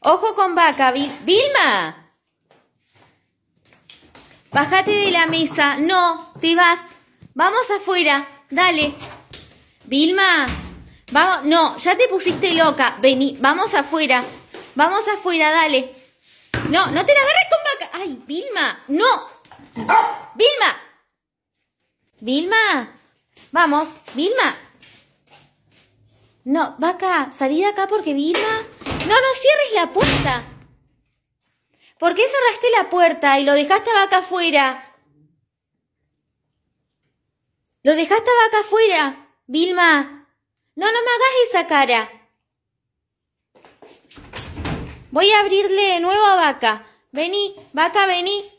Ojo con vaca, Vilma. Bájate de la mesa. No, te vas. Vamos afuera. Dale. Vilma. Vamos. No, ya te pusiste loca. Vení, vamos afuera. Vamos afuera, dale. No, no te la agarres con vaca. Ay, Vilma. No. Vilma. Vilma. Vamos, Vilma. No, vaca, salí de acá porque Vilma... No, no cierres la puerta. ¿Por qué cerraste la puerta y lo dejaste vaca afuera? Lo dejaste vaca afuera, Vilma. No, no me hagas esa cara. Voy a abrirle de nuevo a vaca. Vení, vaca, vení.